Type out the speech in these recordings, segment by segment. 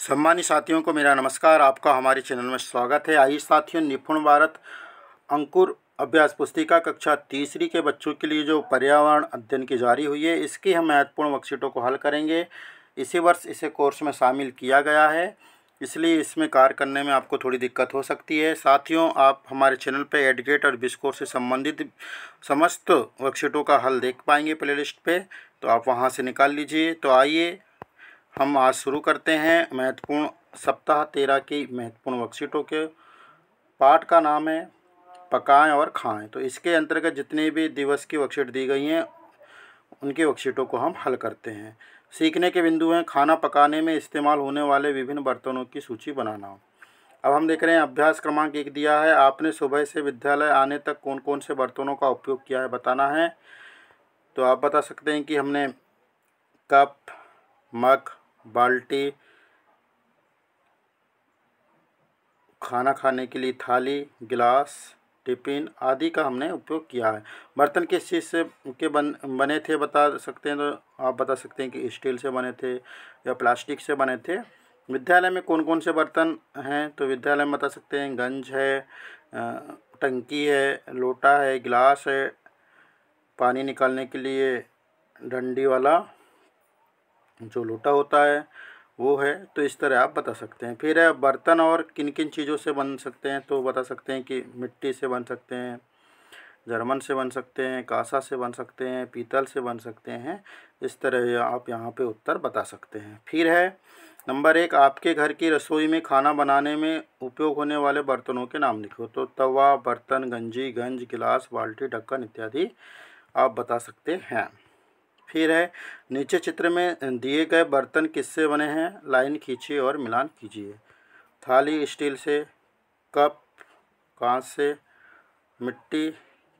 सम्मानित साथियों को मेरा नमस्कार आपका हमारे चैनल में स्वागत है आइए साथियों निपुण भारत अंकुर अभ्यास पुस्तिका कक्षा तीसरी के बच्चों के लिए जो पर्यावरण अध्ययन की जारी हुई है इसकी हम महत्वपूर्ण वर्कशीटों को हल करेंगे इसी वर्ष इसे कोर्स में शामिल किया गया है इसलिए इसमें कार्य करने में आपको थोड़ी दिक्कत हो सकती है साथियों आप हमारे चैनल पर एडगेट और बिस्कोर से संबंधित समस्त वर्कशीटों का हल देख पाएंगे प्लेलिस्ट पे तो आप वहाँ से निकाल लीजिए तो आइए हम आज शुरू करते हैं महत्वपूर्ण सप्ताह तेरह की महत्वपूर्ण वर्कशीटों के पाठ का नाम है पकाएं और खाएं तो इसके अंतर्गत जितने भी दिवस की वर्कशीट दी गई हैं उनकी वर्कशीटों को हम हल करते हैं सीखने के बिंदु हैं खाना पकाने में इस्तेमाल होने वाले विभिन्न बर्तनों की सूची बनाना अब हम देख रहे हैं अभ्यास क्रमांक एक दिया है आपने सुबह से विद्यालय आने तक कौन कौन से बर्तनों का उपयोग किया है बताना है तो आप बता सकते हैं कि हमने कप मग बाल्टी खाना खाने के लिए थाली गिलास टिफिन आदि का हमने उपयोग किया है बर्तन किस चीज़ से के बन बने थे बता सकते हैं तो आप बता सकते हैं कि स्टील से बने थे या प्लास्टिक से बने थे विद्यालय में कौन कौन से बर्तन हैं तो विद्यालय में बता सकते हैं गंज है टंकी है लोटा है गिलास है पानी निकालने के लिए डंडी वाला जो लोटा होता है वो है तो इस तरह आप बता सकते हैं फिर है बर्तन और किन किन चीज़ों से बन सकते हैं तो बता सकते हैं कि मिट्टी से बन सकते हैं जर्मन से बन सकते हैं कासा से बन सकते हैं पीतल से बन सकते हैं इस तरह आप यहाँ पे उत्तर बता सकते हैं फिर है नंबर एक आपके घर की रसोई में खाना बनाने में उपयोग होने वाले बर्तनों के नाम लिखो तो तवा बर्तन गंजी गंज गिलास बाल्टी ढक्कन इत्यादि आप बता सकते हैं फिर है नीचे चित्र में दिए गए बर्तन किससे बने हैं लाइन खींचिए और मिलान कीजिए थाली स्टील से कप कांच से मिट्टी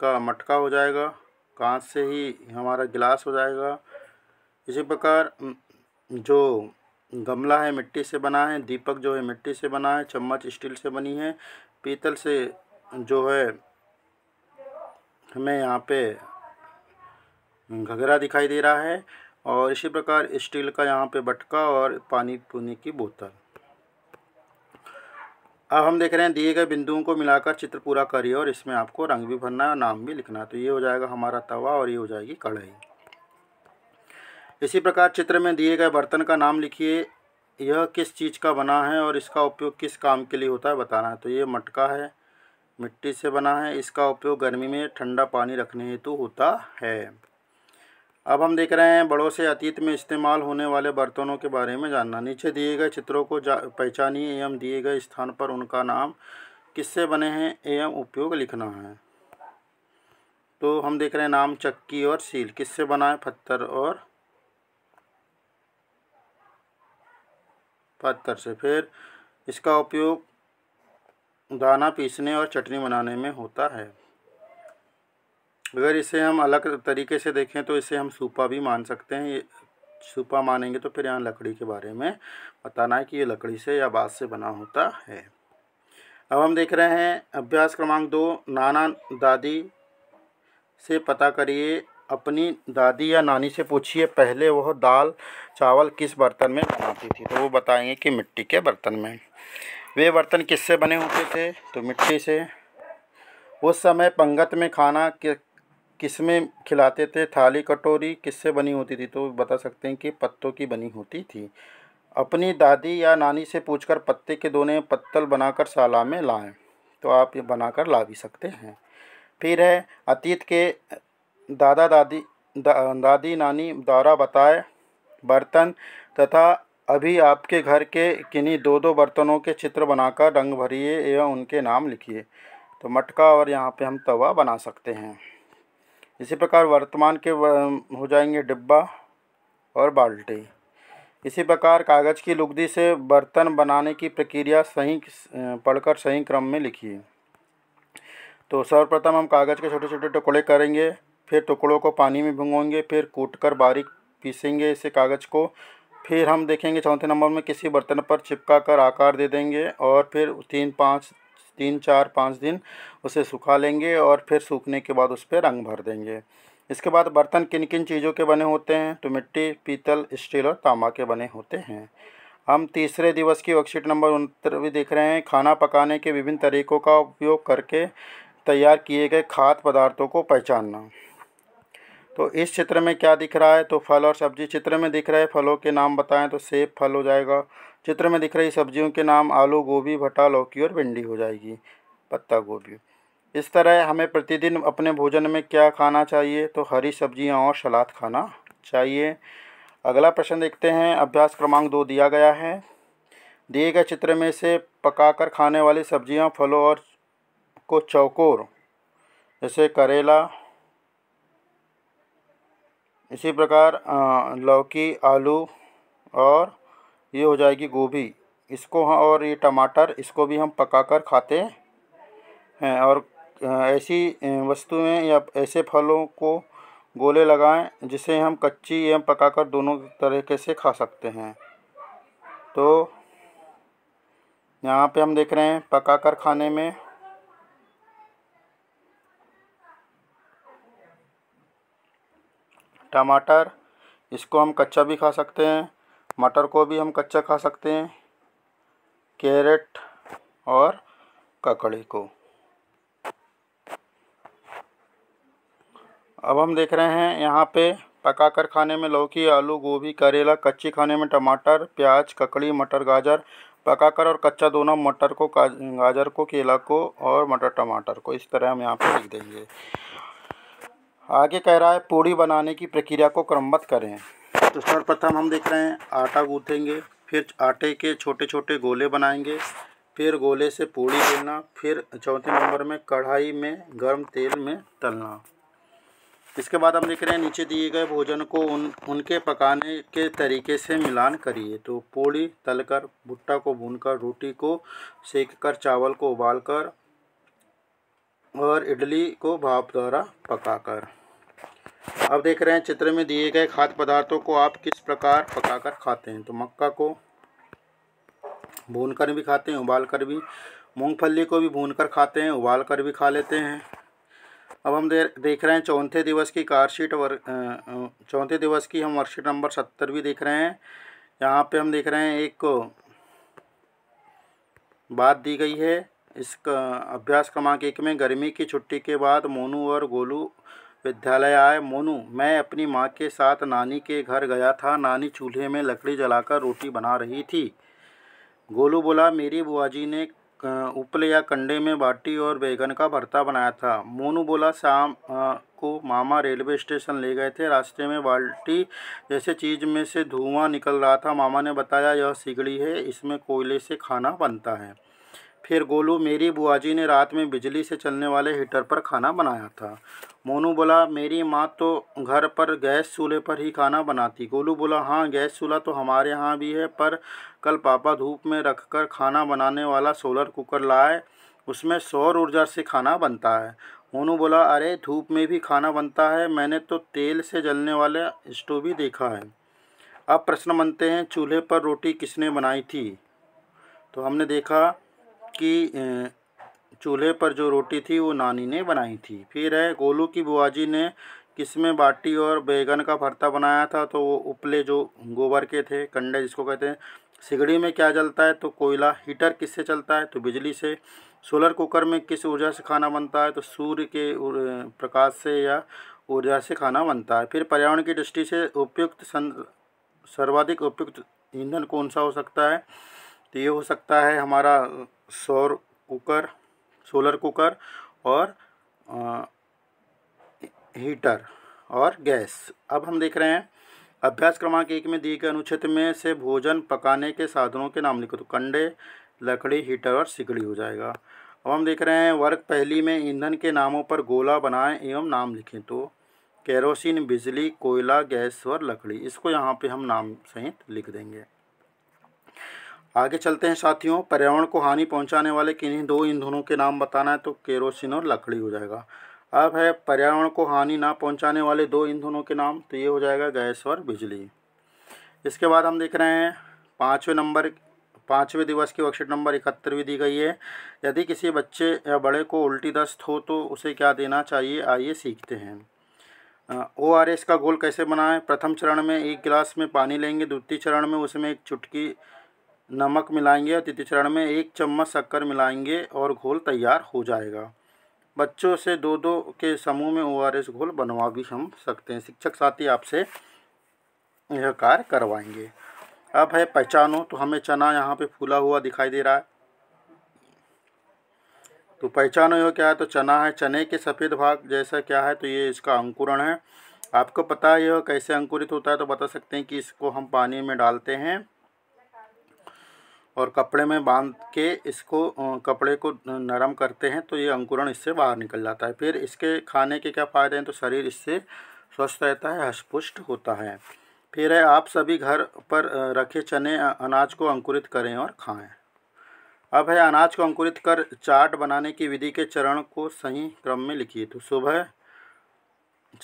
का मटका हो जाएगा कांच से ही हमारा गिलास हो जाएगा इसी प्रकार जो गमला है मिट्टी से बना है दीपक जो है मिट्टी से बना है चम्मच स्टील से बनी है पीतल से जो है हमें यहाँ पे घगरा दिखाई दे रहा है और इसी प्रकार स्टील का यहाँ पे बटका और पानी पीने की बोतल अब हम देख रहे हैं दिए गए बिंदुओं को मिलाकर चित्र पूरा करिए और इसमें आपको रंग भी भरना है और नाम भी लिखना है तो ये हो जाएगा हमारा तवा और ये हो जाएगी कढ़ाई इसी प्रकार चित्र में दिए गए बर्तन का नाम लिखिए यह किस चीज़ का बना है और इसका उपयोग किस काम के लिए होता है बताना है तो ये मटका है मिट्टी से बना है इसका उपयोग गर्मी में ठंडा पानी रखने हेतु होता है अब हम देख रहे हैं बड़ों से अतीत में इस्तेमाल होने वाले बर्तनों के बारे में जानना नीचे दिए गए चित्रों को पहचानिए एवं दिए गए स्थान पर उनका नाम किससे बने हैं एवं उपयोग लिखना है तो हम देख रहे हैं नाम चक्की और सील किससे बना है पत्थर और पत्थर से फिर इसका उपयोग दाना पीसने और चटनी बनाने में होता है अगर इसे हम अलग तरीके से देखें तो इसे हम सूपा भी मान सकते हैं सूपा मानेंगे तो फिर यहाँ लकड़ी के बारे में बताना है कि ये लकड़ी से या बाँस से बना होता है अब हम देख रहे हैं अभ्यास क्रमांक दो नाना दादी से पता करिए अपनी दादी या नानी से पूछिए पहले वह दाल चावल किस बर्तन में बनाती थी तो वो बताएंगे कि मिट्टी के बर्तन में वे बर्तन किससे बने होते थे तो मिट्टी से उस समय पंगत में खाना किस में खिलाते थे थाली कटोरी किससे बनी होती थी तो बता सकते हैं कि पत्तों की बनी होती थी अपनी दादी या नानी से पूछकर पत्ते के दोने पत्तल बनाकर साला में लाएं तो आप ये बनाकर ला भी सकते हैं फिर है अतीत के दादा दादी दा, दादी नानी द्वारा बताए बर्तन तथा अभी आपके घर के किन्हीं दो दो बर्तनों के चित्र बनाकर रंग भरिए एवं उनके नाम लिखिए तो मटका और यहाँ पे हम तवा बना सकते हैं इसी प्रकार वर्तमान के हो जाएंगे डिब्बा और बाल्टी इसी प्रकार कागज़ की लुगदी से बर्तन बनाने की प्रक्रिया सही पढ़कर सही क्रम में लिखिए तो सर्वप्रथम हम कागज़ के छोटे छोटे टुकड़े करेंगे फिर टुकड़ों को पानी में भिगोएंगे फिर कूटकर बारीक पीसेंगे इसे कागज़ को फिर हम देखेंगे चौथे नंबर में किसी बर्तन पर चिपका कर आकार दे देंगे और फिर तीन पाँच तीन चार पाँच दिन उसे सुखा लेंगे और फिर सूखने के बाद उस पर रंग भर देंगे इसके बाद बर्तन किन किन चीज़ों के बने होते हैं तो मिट्टी पीतल स्टील और तांबा के बने होते हैं हम तीसरे दिवस की वर्कशीट नंबर उनहत्तर देख रहे हैं खाना पकाने के विभिन्न तरीकों का उपयोग करके तैयार किए गए खाद्य पदार्थों को पहचानना तो इस चित्र में क्या दिख रहा है तो फल और सब्जी चित्र में दिख रहे हैं फलों के नाम बताएं तो सेब फल हो जाएगा चित्र में दिख रही सब्जियों के नाम आलू गोभी भटा लौकी और भिंडी हो जाएगी पत्ता गोभी इस तरह हमें प्रतिदिन अपने भोजन में क्या खाना चाहिए तो हरी सब्जियां और सलाद खाना चाहिए अगला प्रश्न देखते हैं अभ्यास क्रमांक दो दिया गया है दिए गए चित्र में से पकाकर खाने वाली सब्जियां फलों और को चौकोर जैसे करेला इसी प्रकार लौकी आलू और ये हो जाएगी गोभी इसको हाँ और ये टमाटर इसको भी हम पका कर खाते हैं और ऐसी वस्तुएं या ऐसे फलों को गोले लगाएं जिसे हम कच्ची एवं पकाकर दोनों तरीके से खा सकते हैं तो यहाँ पे हम देख रहे हैं पकाकर खाने में टमाटर इसको हम कच्चा भी खा सकते हैं मटर को भी हम कच्चा खा सकते हैं कैरेट और ककड़ी को अब हम देख रहे हैं यहाँ पे पकाकर खाने में लौकी आलू गोभी करेला कच्ची खाने में टमाटर प्याज ककड़ी मटर गाजर पकाकर और कच्चा दोनों मटर को गाजर को केला को और मटर टमाटर को इस तरह हम यहाँ पे लिख देंगे आगे कह रहा है पूड़ी बनाने की प्रक्रिया को क्रमबद्ध करें तो सर्वप्रथम हम देख रहे हैं आटा गूथेंगे फिर आटे के छोटे छोटे गोले बनाएंगे फिर गोले से पूड़ी बेलना फिर चौथे नंबर में कढ़ाई में गर्म तेल में तलना इसके बाद हम देख रहे हैं नीचे दिए गए भोजन को उन उनके पकाने के तरीके से मिलान करिए तो पूड़ी तलकर भुट्टा को भूनकर रोटी को सेक कर चावल को उबाल कर और इडली को भाप द्वारा पकाकर अब देख रहे हैं चित्र में दिए गए खाद्य पदार्थों को आप किस प्रकार पकाकर खाते हैं तो मक्का को भून कर भी खाते हैं उबाल कर भी मूंगफली को भी भून कर खाते हैं उबाल कर भी खा लेते हैं अब हम देख रहे हैं चौथे दिवस की कारशीट वर् चौथे दिवस की हम वर्कशीट नंबर सत्तर भी देख रहे हैं यहाँ पे हम देख रहे हैं एक बात दी गई है इस अभ्यास क्रमांक एक में गर्मी की छुट्टी के बाद मोनू और गोलू विद्यालय आए मोनू मैं अपनी माँ के साथ नानी के घर गया था नानी चूल्हे में लकड़ी जलाकर रोटी बना रही थी गोलू बोला मेरी बुआ जी ने उपले या कंडे में बाटी और बैगन का भरता बनाया था मोनू बोला शाम को मामा रेलवे स्टेशन ले गए थे रास्ते में बाल्टी जैसे चीज़ में से धुआं निकल रहा था मामा ने बताया यह सिगड़ी है इसमें कोयले से खाना बनता है फिर गोलू मेरी बुआ जी ने रात में बिजली से चलने वाले हीटर पर खाना बनाया था मोनू बोला मेरी माँ तो घर पर गैस चूल्हे पर ही खाना बनाती गोलू बोला हाँ गैस चूल्हा तो हमारे यहाँ भी है पर कल पापा धूप में रख कर खाना बनाने वाला सोलर कुकर लाए उसमें सौर ऊर्जा से खाना बनता है मोनू बोला अरे धूप में भी खाना बनता है मैंने तो तेल से जलने वाला स्टोव भी देखा है अब प्रश्न बनते हैं चूल्हे पर रोटी किसने बनाई थी तो हमने देखा कि चूल्हे पर जो रोटी थी वो नानी ने बनाई थी फिर है गोलू की बुआ जी ने किसमें बाटी और बैगन का भरता बनाया था तो वो उपले जो गोबर के थे कंडे जिसको कहते हैं सिगड़ी में क्या जलता है तो कोयला हीटर किससे चलता है तो बिजली से सोलर कुकर में किस ऊर्जा से खाना बनता है तो सूर्य के प्रकाश से या ऊर्जा से खाना बनता है फिर पर्यावरण की दृष्टि से उपयुक्त सर्वाधिक उपयुक्त ईंधन कौन सा हो सकता है तो ये हो सकता है हमारा सौर कुकर सोलर कुकर और आ, हीटर और गैस अब हम देख रहे हैं अभ्यास क्रमांक एक में दिए गए अनुच्छेद में से भोजन पकाने के साधनों के नाम लिखो तो कंडे लकड़ी हीटर और सिकड़ी हो जाएगा अब हम देख रहे हैं वर्ग पहली में ईंधन के नामों पर गोला बनाएं एवं नाम लिखें तो केरोसिन बिजली कोयला गैस और लकड़ी इसको यहाँ पे हम नाम सहित लिख देंगे आगे चलते हैं साथियों पर्यावरण को हानि पहुंचाने वाले किन्हीं दो ईंधनों के नाम बताना है तो केरोसिन और लकड़ी हो जाएगा अब है पर्यावरण को हानि ना पहुंचाने वाले दो ईंधनों के नाम तो ये हो जाएगा गैस और बिजली इसके बाद हम देख रहे हैं पाँचवें नंबर पाँचवें दिवस की वर्कशीट नंबर इकहत्तरवीं दी गई है यदि किसी बच्चे या बड़े को उल्टी दस्त हो तो उसे क्या देना चाहिए आइए सीखते हैं ओ आर एस का गोल कैसे बनाएं प्रथम चरण में एक गिलास में पानी लेंगे द्वितीय चरण में उसमें एक चुटकी नमक मिलाएंगे और तृतीय चरण में एक चम्मच शक्कर मिलाएंगे और घोल तैयार हो जाएगा बच्चों से दो दो के समूह में ओ घोल बनवा भी हम सकते हैं शिक्षक साथी आपसे यह कार्य करवाएंगे अब है पहचानो तो हमें चना यहाँ पे फूला हुआ दिखाई दे रहा है तो पहचानो यह क्या है तो चना है चने के सफ़ेद भाग जैसा क्या है तो ये इसका अंकुरण है आपको पता है यह कैसे अंकुरित होता है तो बता सकते हैं कि इसको हम पानी में डालते हैं और कपड़े में बांध के इसको कपड़े को नरम करते हैं तो ये अंकुरण इससे बाहर निकल जाता है फिर इसके खाने के क्या फ़ायदे हैं तो शरीर इससे स्वस्थ रहता है हस्पुष्ट होता है फिर है आप सभी घर पर रखे चने अनाज को अंकुरित करें और खाएं अब है अनाज को अंकुरित कर चाट बनाने की विधि के चरण को सही क्रम में लिखिए तो सुबह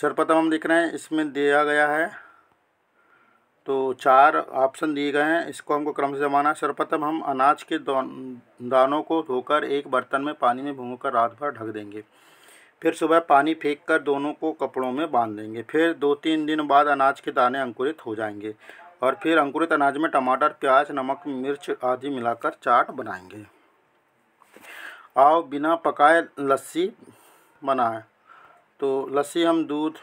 सर्वप्रथम हम लिख रहे हैं इसमें दिया गया है तो चार ऑप्शन दिए गए हैं इसको हमको क्रम से जमाना है सर्वप्रथम हम अनाज के दानों को धोकर एक बर्तन में पानी में भून कर रात भर ढक देंगे फिर सुबह पानी फेंक कर दोनों को कपड़ों में बांध देंगे फिर दो तीन दिन बाद अनाज के दाने अंकुरित हो जाएंगे और फिर अंकुरित अनाज में टमाटर प्याज नमक मिर्च आदि मिलाकर चाट बनाएंगे आओ बिना पकाए लस्सी बनाए तो लस्सी हम दूध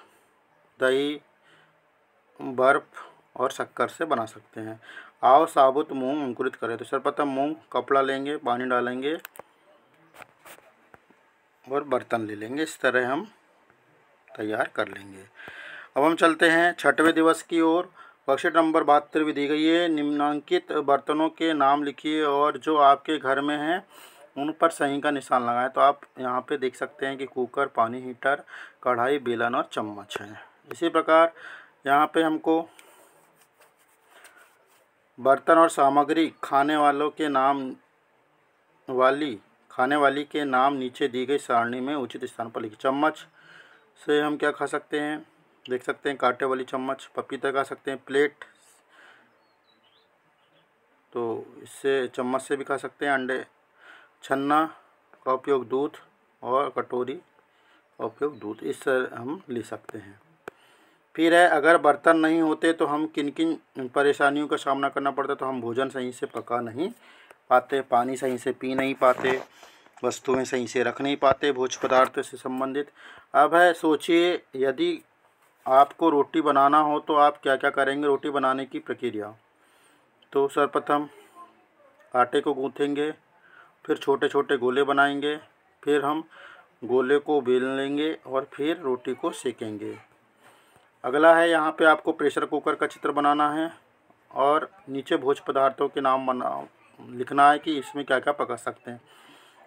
दही बर्फ़ और शक्कर से बना सकते हैं आओ साबुत मूंग अंकुरित करें तो सर्वप्रथम मूंग कपड़ा लेंगे पानी डालेंगे और बर्तन ले लेंगे इस तरह हम तैयार कर लेंगे अब हम चलते हैं छठवें दिवस की ओर वर्कशीट नंबर बहत्तर भी दी गई है निम्नांकित बर्तनों के नाम लिखिए और जो आपके घर में हैं उन पर सही का निशान लगाएं तो आप यहाँ पे देख सकते हैं कि कुकर पानी हीटर कढ़ाई बेलन और चम्मच हैं इसी प्रकार यहाँ पे हमको बर्तन और सामग्री खाने वालों के नाम वाली खाने वाली के नाम नीचे दी गई सारणी में उचित स्थान पर लिखी चम्मच से हम क्या खा सकते हैं देख सकते हैं कांटे वाली चम्मच पपीता खा सकते हैं प्लेट तो इससे चम्मच से भी खा सकते हैं अंडे छन्ना का उपयोग दूध और कटोरी का उपयोग दूध इस तरह हम ले सकते हैं फिर है अगर बर्तन नहीं होते तो हम किन किन परेशानियों का सामना करना पड़ता तो हम भोजन सही से पका नहीं पाते पानी सही से पी नहीं पाते वस्तुएं सही से रख नहीं पाते भोज पदार्थ से संबंधित अब है सोचिए यदि आपको रोटी बनाना हो तो आप क्या क्या करेंगे रोटी बनाने की प्रक्रिया तो सर्वप्रथम आटे को गूँथेंगे फिर छोटे छोटे गोले बनाएंगे फिर हम गोले को बेल लेंगे और फिर रोटी को सेकेंगे अगला है यहाँ पे आपको प्रेशर कुकर का चित्र बनाना है और नीचे भोज पदार्थों के नाम बना लिखना है कि इसमें क्या क्या पका सकते हैं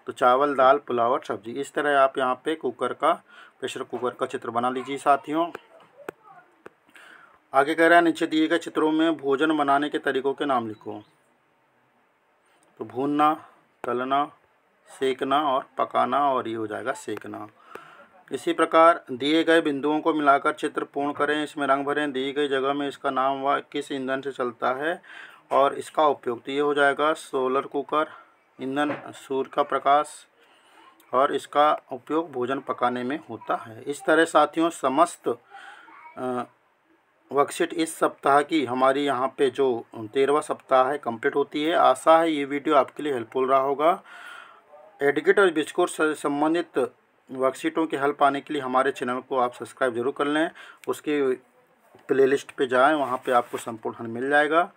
तो चावल दाल पुलाव और सब्जी इस तरह आप यहाँ पे कुकर का प्रेशर कुकर का चित्र बना लीजिए साथियों आगे कह रहा है नीचे दिए गए चित्रों में भोजन बनाने के तरीक़ों के नाम लिखो तो भूनना तलना सेकना और पकाना और ये हो जाएगा सेकना इसी प्रकार दिए गए बिंदुओं को मिलाकर चित्र पूर्ण करें इसमें रंग भरें दी गई जगह में इसका नाम व किस ईंधन से चलता है और इसका उपयोग तो ये हो जाएगा सोलर कुकर ईंधन सूर्य का प्रकाश और इसका उपयोग भोजन पकाने में होता है इस तरह साथियों समस्त वर्कशीट इस सप्ताह की हमारी यहाँ पे जो तेरहवा सप्ताह है कंप्लीट होती है आशा है ये वीडियो आपके लिए हेल्पफुल रहा होगा एडिकेट और बिस्कोर से संबंधित वर्कशीटों के हल पाने के लिए हमारे चैनल को आप सब्सक्राइब जरूर कर लें प्ले प्लेलिस्ट पे जाएं वहाँ पे आपको संपूर्ण हल मिल जाएगा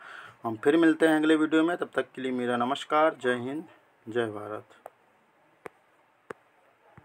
हम फिर मिलते हैं अगले वीडियो में तब तक के लिए मेरा नमस्कार जय हिंद जय भारत